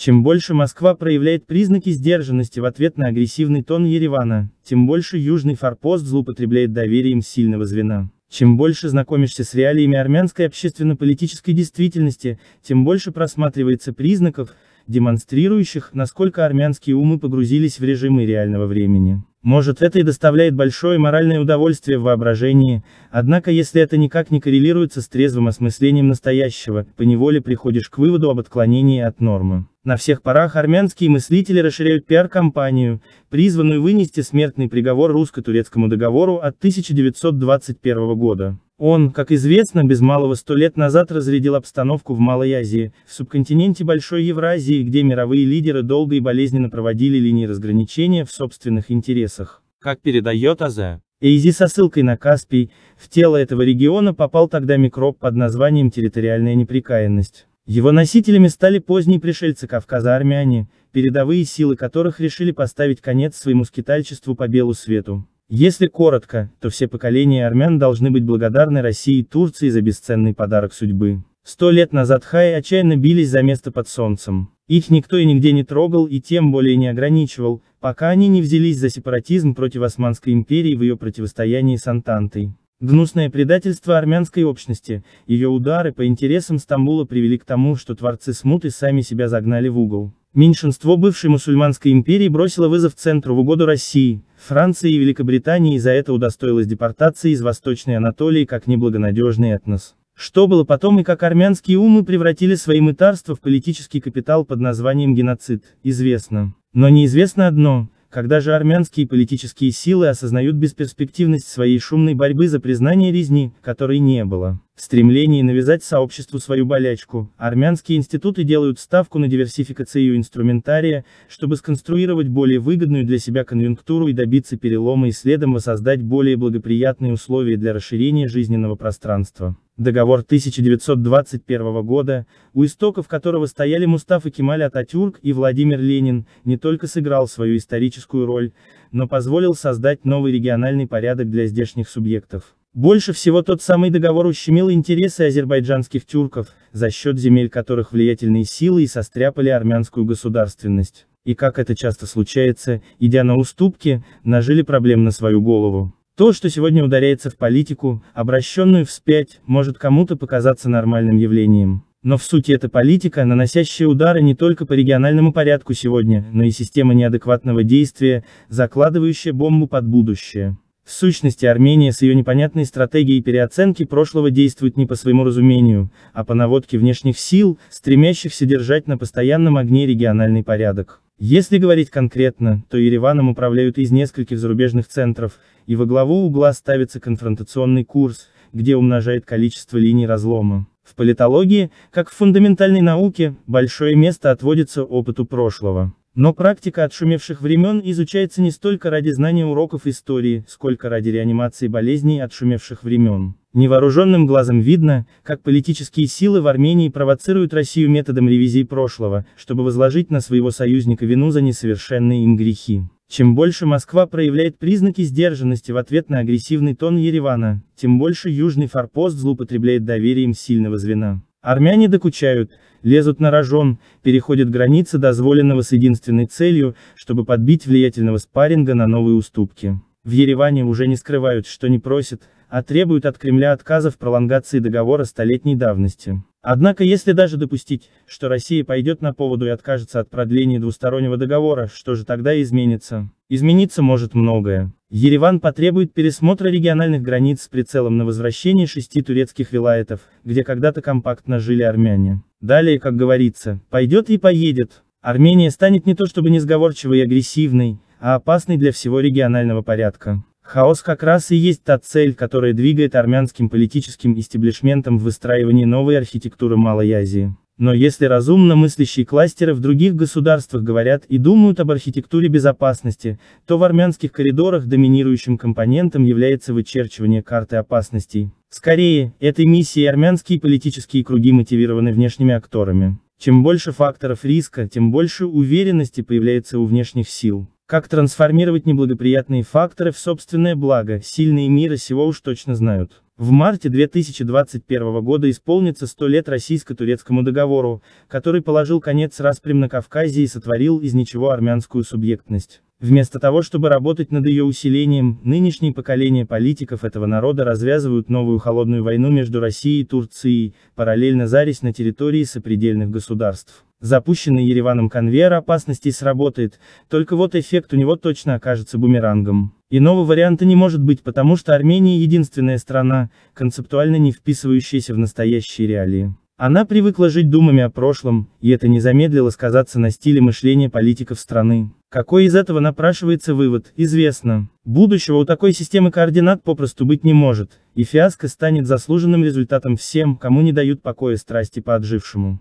Чем больше Москва проявляет признаки сдержанности в ответ на агрессивный тон Еревана, тем больше южный форпост злоупотребляет доверием сильного звена. Чем больше знакомишься с реалиями армянской общественно-политической действительности, тем больше просматривается признаков, демонстрирующих, насколько армянские умы погрузились в режимы реального времени. Может это и доставляет большое моральное удовольствие в воображении, однако если это никак не коррелируется с трезвым осмыслением настоящего, поневоле приходишь к выводу об отклонении от нормы. На всех порах армянские мыслители расширяют пиар-компанию, призванную вынести смертный приговор русско-турецкому договору от 1921 года. Он, как известно, без малого сто лет назад разрядил обстановку в Малой Азии, в субконтиненте Большой Евразии, где мировые лидеры долго и болезненно проводили линии разграничения в собственных интересах. Как передает АЗ. Эйзи со ссылкой на Каспий, в тело этого региона попал тогда микроб под названием территориальная неприкаянность. Его носителями стали поздние пришельцы Кавказа армяне, передовые силы которых решили поставить конец своему скитальчеству по белу свету. Если коротко, то все поколения армян должны быть благодарны России и Турции за бесценный подарок судьбы. Сто лет назад хаи отчаянно бились за место под солнцем. Их никто и нигде не трогал и тем более не ограничивал, пока они не взялись за сепаратизм против Османской империи в ее противостоянии с Антантой. Гнусное предательство армянской общности, ее удары по интересам Стамбула привели к тому, что творцы смуты сами себя загнали в угол. Меньшинство бывшей мусульманской империи бросило вызов центру в угоду России, Франции и Великобритании и за это удостоилось депортации из Восточной Анатолии как неблагонадежный этнос. Что было потом и как армянские умы превратили свои мытарства в политический капитал под названием геноцид, известно. Но неизвестно одно, когда же армянские политические силы осознают бесперспективность своей шумной борьбы за признание резни, которой не было. В стремлении навязать сообществу свою болячку, армянские институты делают ставку на диверсификацию инструментария, чтобы сконструировать более выгодную для себя конъюнктуру и добиться перелома и следом воссоздать более благоприятные условия для расширения жизненного пространства. Договор 1921 года, у истоков которого стояли Мустафа Кемаль Ататюрк и Владимир Ленин, не только сыграл свою историческую роль, но позволил создать новый региональный порядок для здешних субъектов. Больше всего тот самый договор ущемил интересы азербайджанских тюрков, за счет земель которых влиятельные силы и состряпали армянскую государственность. И как это часто случается, идя на уступки, нажили проблем на свою голову. То, что сегодня ударяется в политику, обращенную вспять, может кому-то показаться нормальным явлением. Но в сути это политика, наносящая удары не только по региональному порядку сегодня, но и система неадекватного действия, закладывающая бомбу под будущее. В сущности Армения с ее непонятной стратегией переоценки прошлого действует не по своему разумению, а по наводке внешних сил, стремящихся держать на постоянном огне региональный порядок. Если говорить конкретно, то Ереваном управляют из нескольких зарубежных центров, и во главу угла ставится конфронтационный курс, где умножает количество линий разлома. В политологии, как в фундаментальной науке, большое место отводится опыту прошлого. Но практика отшумевших времен изучается не столько ради знания уроков истории, сколько ради реанимации болезней отшумевших времен. Невооруженным глазом видно, как политические силы в Армении провоцируют Россию методом ревизии прошлого, чтобы возложить на своего союзника вину за несовершенные им грехи. Чем больше Москва проявляет признаки сдержанности в ответ на агрессивный тон Еревана, тем больше южный форпост злоупотребляет доверием сильного звена. Армяне докучают, лезут на рожон, переходят границы дозволенного с единственной целью, чтобы подбить влиятельного спарринга на новые уступки. В Ереване уже не скрывают, что не просят, а требуют от Кремля отказа в пролонгации договора столетней давности. Однако если даже допустить, что Россия пойдет на поводу и откажется от продления двустороннего договора, что же тогда изменится? Измениться может многое. Ереван потребует пересмотра региональных границ с прицелом на возвращение шести турецких вилаетов, где когда-то компактно жили армяне. Далее, как говорится, пойдет и поедет. Армения станет не то чтобы несговорчивой и агрессивной, а опасной для всего регионального порядка. Хаос как раз и есть та цель, которая двигает армянским политическим истеблишментом в выстраивании новой архитектуры Малой Азии. Но если разумно мыслящие кластеры в других государствах говорят и думают об архитектуре безопасности, то в армянских коридорах доминирующим компонентом является вычерчивание карты опасностей. Скорее, этой миссией армянские политические круги мотивированы внешними акторами. Чем больше факторов риска, тем больше уверенности появляется у внешних сил. Как трансформировать неблагоприятные факторы в собственное благо, сильные мира сего уж точно знают. В марте 2021 года исполнится 100 лет российско-турецкому договору, который положил конец распрям на Кавказе и сотворил из ничего армянскую субъектность. Вместо того, чтобы работать над ее усилением, нынешние поколения политиков этого народа развязывают новую холодную войну между Россией и Турцией, параллельно зарись на территории сопредельных государств. Запущенный Ереваном конвейер опасностей сработает, только вот эффект у него точно окажется бумерангом. Иного варианта не может быть потому, что Армения единственная страна, концептуально не вписывающаяся в настоящие реалии. Она привыкла жить думами о прошлом, и это не замедлило сказаться на стиле мышления политиков страны. Какой из этого напрашивается вывод, известно. Будущего у такой системы координат попросту быть не может, и фиаско станет заслуженным результатом всем, кому не дают покоя страсти по отжившему.